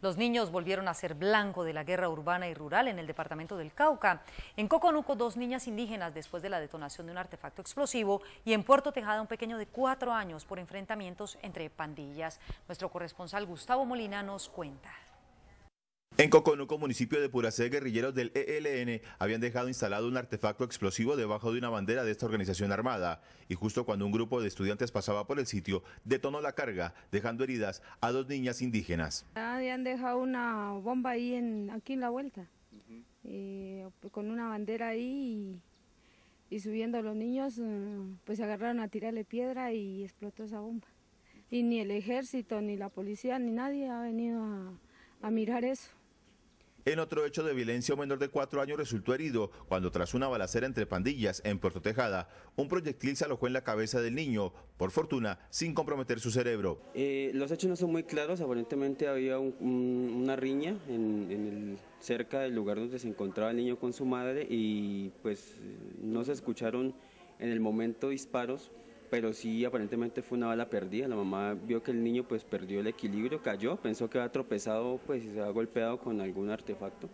Los niños volvieron a ser blanco de la guerra urbana y rural en el departamento del Cauca. En Coconuco, dos niñas indígenas después de la detonación de un artefacto explosivo y en Puerto Tejada, un pequeño de cuatro años por enfrentamientos entre pandillas. Nuestro corresponsal Gustavo Molina nos cuenta. En Coconuco, municipio de Puracé, guerrilleros del ELN habían dejado instalado un artefacto explosivo debajo de una bandera de esta organización armada y justo cuando un grupo de estudiantes pasaba por el sitio, detonó la carga, dejando heridas a dos niñas indígenas. Habían dejado una bomba ahí en, aquí en la vuelta, eh, con una bandera ahí y, subiendo los niños, eh, pues se agarraron a tirarle piedra y explotó esa bomba. Y ni el ejército, ni la policía, ni nadie ha venido a mirar eso. En otro hecho de violencia, un menor de cuatro años resultó herido cuando tras una balacera entre pandillas en Puerto Tejada, un proyectil se alojó en la cabeza del niño, por fortuna, sin comprometer su cerebro. Eh, los hechos no son muy claros, aparentemente había una riña cerca del lugar donde se encontraba el niño con su madre y pues no se escucharon en el momento disparos pero sí aparentemente fue una bala perdida. La mamá vio que el niño pues perdió el equilibrio, cayó, pensó que había tropezado pues y se había golpeado con algún artefacto.